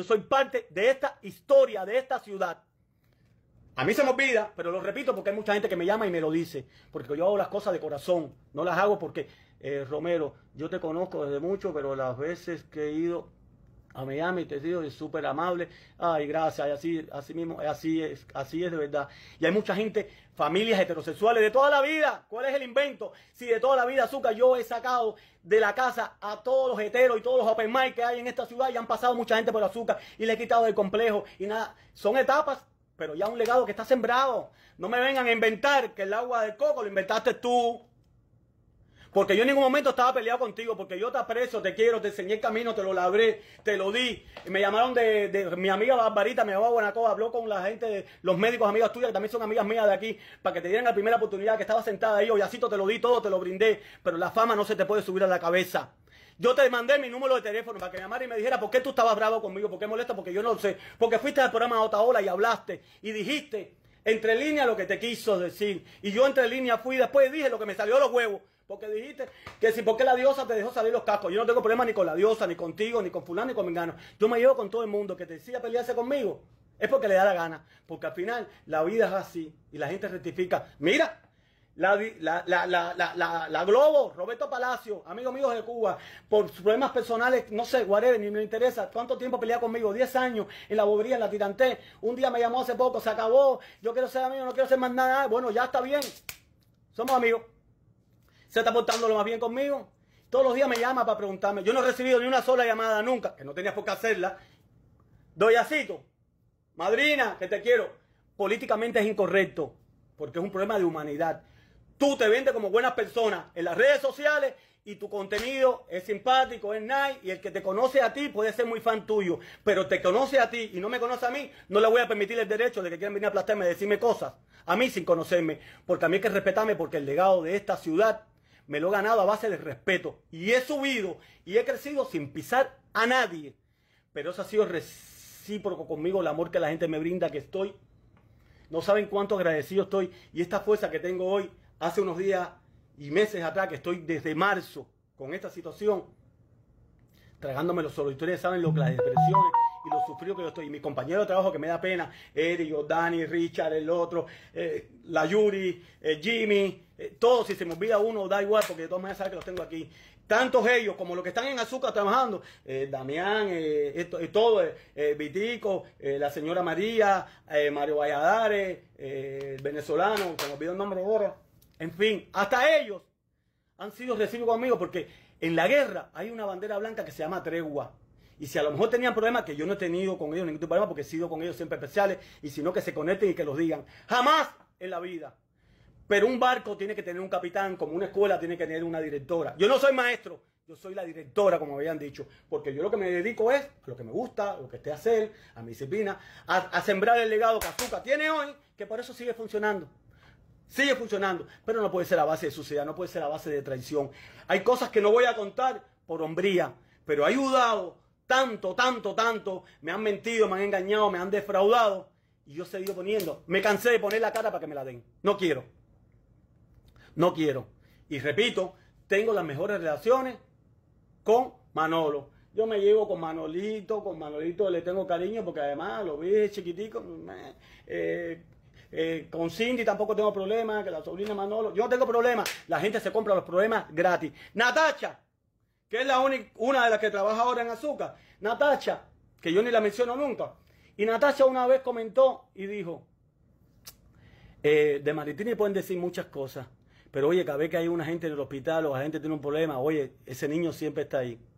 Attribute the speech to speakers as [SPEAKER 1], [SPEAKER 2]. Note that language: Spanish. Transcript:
[SPEAKER 1] Yo soy parte de esta historia, de esta ciudad. A mí se me olvida, pero lo repito porque hay mucha gente que me llama y me lo dice. Porque yo hago las cosas de corazón, no las hago porque, eh, Romero, yo te conozco desde mucho, pero las veces que he ido a Miami, te digo, es súper amable. Ay, gracias, y así, así mismo, así es, así es de verdad. Y hay mucha gente, familias heterosexuales de toda la vida. ¿Cuál es el invento? Si de toda la vida, Azúcar, yo he sacado de la casa a todos los heteros y todos los open mic que hay en esta ciudad y han pasado mucha gente por Azúcar y le he quitado el complejo y nada. Son etapas, pero ya un legado que está sembrado. No me vengan a inventar que el agua de coco lo inventaste tú. Porque yo en ningún momento estaba peleado contigo, porque yo te aprecio, te quiero, te enseñé el camino, te lo labré, te lo di. Me llamaron de, mi amiga Barbarita, me llamó a habló con la gente, los médicos amigas tuyas, que también son amigas mías de aquí, para que te dieran la primera oportunidad que estaba sentada ahí, así te lo di todo, te lo brindé, pero la fama no se te puede subir a la cabeza. Yo te mandé mi número de teléfono para que me llamara y me dijera por qué tú estabas bravo conmigo, por qué molesta, porque yo no lo sé, porque fuiste al programa Otaola y hablaste y dijiste entre líneas lo que te quiso decir. Y yo entre líneas fui, después dije lo que me salió de los huevos. Porque dijiste que si porque la diosa te dejó salir los cascos. Yo no tengo problema ni con la diosa, ni contigo, ni con fulano, ni con mengano. Tú me llevo con todo el mundo que te decía pelearse conmigo. Es porque le da la gana. Porque al final la vida es así y la gente rectifica. Mira, la, Globo, Roberto Palacio, amigo mío de Cuba, por problemas personales, no sé, whatever, ni me interesa. ¿Cuánto tiempo pelea conmigo? Diez años en la bobería, en la tiranté. Un día me llamó hace poco, se acabó. Yo quiero ser amigo, no quiero ser más nada. Bueno, ya está bien. Somos amigos se está portando lo más bien conmigo. Todos los días me llama para preguntarme. Yo no he recibido ni una sola llamada nunca, que no tenías por qué hacerla. Doyacito, madrina, que te quiero. Políticamente es incorrecto, porque es un problema de humanidad. Tú te vendes como buenas personas en las redes sociales y tu contenido es simpático, es nice, y el que te conoce a ti puede ser muy fan tuyo, pero te conoce a ti y no me conoce a mí, no le voy a permitir el derecho de que quieran venir a aplastarme, decirme cosas, a mí sin conocerme, porque a mí hay que respetarme, porque el legado de esta ciudad me lo he ganado a base de respeto. Y he subido y he crecido sin pisar a nadie. Pero eso ha sido recíproco conmigo, el amor que la gente me brinda, que estoy. No saben cuánto agradecido estoy. Y esta fuerza que tengo hoy, hace unos días y meses atrás, que estoy desde marzo con esta situación, tragándome los solo. Ustedes saben lo que las depresiones y lo sufrido que yo estoy. Y mis compañeros de trabajo que me da pena, Eric, Dani, Richard, el otro, eh, la Yuri, eh, Jimmy, eh, todos, si se me olvida uno, da igual, porque de todas maneras sabes que los tengo aquí. Tantos ellos como los que están en Azúcar trabajando, Damián, esto, todo, Vitico, la señora María, Mario Valladares, el venezolano, se me olvidó el nombre ahora. En fin, hasta ellos han sido recibidos conmigo porque en la guerra hay una bandera blanca que se llama tregua. Y si a lo mejor tenían problemas, que yo no he tenido con ellos ningún problema porque he sido con ellos siempre especiales, y sino que se conecten y que los digan. Jamás en la vida. Pero un barco tiene que tener un capitán, como una escuela tiene que tener una directora. Yo no soy maestro, yo soy la directora, como habían dicho, porque yo lo que me dedico es lo que me gusta, lo que esté a hacer, a mi disciplina, a, sembrar el legado que Azúcar tiene hoy, que por eso sigue funcionando. Sigue funcionando, pero no puede ser la base de suciedad, no puede ser la base de traición. Hay cosas que no voy a contar por hombría, pero ha ayudado tanto, tanto, tanto, me han mentido, me han engañado, me han defraudado. Y yo seguí poniendo. Me cansé de poner la cara para que me la den. No quiero. No quiero. Y repito, tengo las mejores relaciones con Manolo. Yo me llevo con Manolito, con Manolito le tengo cariño porque además lo vi chiquitico. Eh, eh, con Cindy tampoco tengo problema, que la sobrina Manolo. Yo no tengo problema. La gente se compra los problemas gratis. Natacha, que es la única, una de las que trabaja ahora en Azúcar, Natacha, que yo ni la menciono nunca. Y Natacha una vez comentó y dijo, eh, de Maritini pueden decir muchas cosas, pero oye, cada vez que hay una gente en el hospital o la gente tiene un problema, oye, ese niño siempre está ahí.